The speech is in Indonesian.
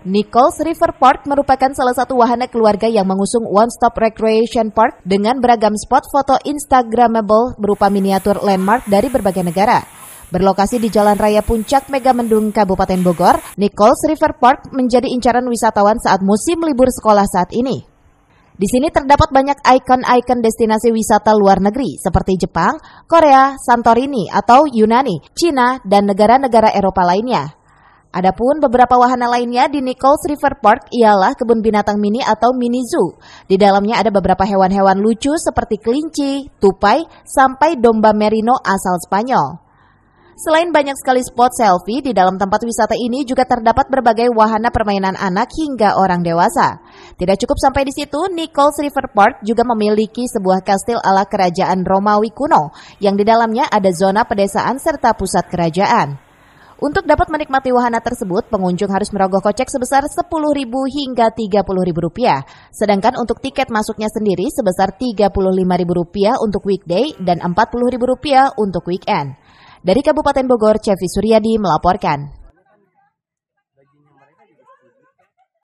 Nichols River Park merupakan salah satu wahana keluarga yang mengusung One Stop Recreation Park dengan beragam spot foto Instagramable berupa miniatur landmark dari berbagai negara. Berlokasi di Jalan Raya Puncak Megamendung, Kabupaten Bogor, Nichols River Park menjadi incaran wisatawan saat musim libur sekolah saat ini. Di sini terdapat banyak ikon-ikon destinasi wisata luar negeri seperti Jepang, Korea, Santorini atau Yunani, Cina, dan negara-negara Eropa lainnya. Adapun beberapa wahana lainnya di Nichols River Park ialah kebun binatang mini atau mini zoo. Di dalamnya ada beberapa hewan-hewan lucu seperti kelinci, tupai, sampai domba merino asal Spanyol. Selain banyak sekali spot selfie, di dalam tempat wisata ini juga terdapat berbagai wahana permainan anak hingga orang dewasa. Tidak cukup sampai di situ, Nichols River Park juga memiliki sebuah kastil ala kerajaan Romawi kuno yang di dalamnya ada zona pedesaan serta pusat kerajaan. Untuk dapat menikmati wahana tersebut, pengunjung harus merogoh kocek sebesar Rp10.000 hingga Rp30.000. Sedangkan untuk tiket masuknya sendiri sebesar Rp35.000 untuk weekday dan Rp40.000 untuk weekend. Dari Kabupaten Bogor, Cevi Suryadi melaporkan.